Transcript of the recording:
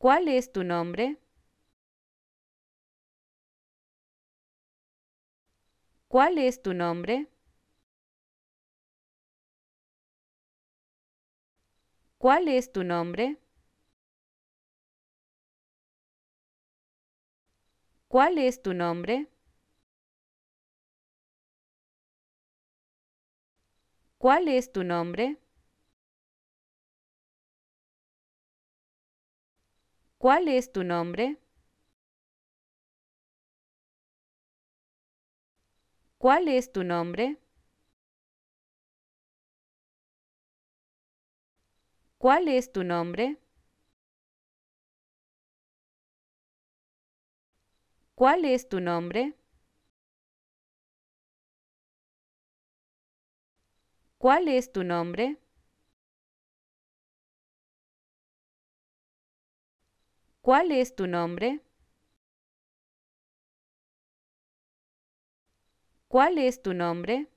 ¿Cuál es tu nombre? ¿Cuál es tu nombre? ¿Cuál es tu nombre? ¿Cuál es tu nombre? ¿Cuál es tu nombre? ¿Cuál es tu nombre? ¿Cuál es tu nombre? ¿Cuál es tu nombre? ¿Cuál es tu nombre? ¿Cuál es tu nombre? ¿Cuál es tu nombre? ¿Cuál es tu nombre?